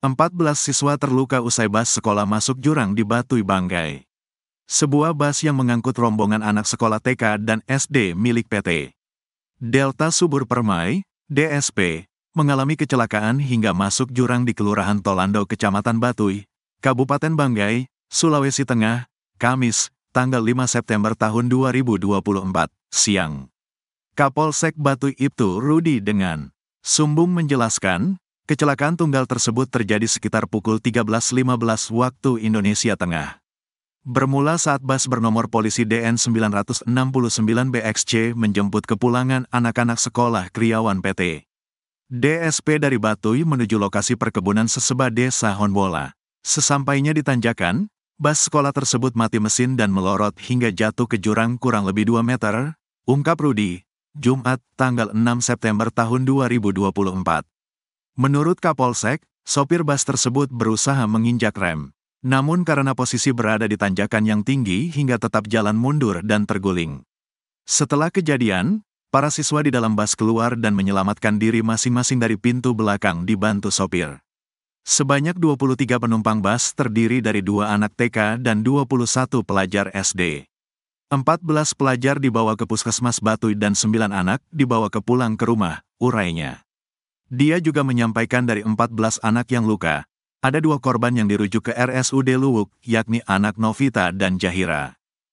14 siswa terluka usai bas sekolah masuk jurang di Batui Banggai. Sebuah bas yang mengangkut rombongan anak sekolah TK dan SD milik PT. Delta Subur Permai, DSP, mengalami kecelakaan hingga masuk jurang di Kelurahan Tolando, Kecamatan Batui, Kabupaten Banggai, Sulawesi Tengah, Kamis, tanggal 5 September tahun 2024, siang. Kapolsek Batui itu Rudi dengan Sumbung menjelaskan, Kecelakaan tunggal tersebut terjadi sekitar pukul 13.15 waktu Indonesia Tengah. Bermula saat bas bernomor polisi DN 969 BXC menjemput kepulangan anak-anak sekolah Kriawan PT. DSP dari Batui menuju lokasi perkebunan seseba desa Honbola. Sesampainya di Tanjakan, bas sekolah tersebut mati mesin dan melorot hingga jatuh ke jurang kurang lebih 2 meter, ungkap Rudi, Jumat, tanggal 6 September tahun 2024. Menurut Kapolsek, sopir bus tersebut berusaha menginjak rem. Namun karena posisi berada di tanjakan yang tinggi hingga tetap jalan mundur dan terguling. Setelah kejadian, para siswa di dalam bus keluar dan menyelamatkan diri masing-masing dari pintu belakang dibantu sopir. Sebanyak 23 penumpang bus terdiri dari dua anak TK dan 21 pelajar SD. 14 pelajar dibawa ke puskesmas Batu dan 9 anak dibawa ke pulang ke rumah, urainya. Dia juga menyampaikan dari 14 anak yang luka, ada dua korban yang dirujuk ke RSUD Luwuk, yakni anak Novita dan Jahira.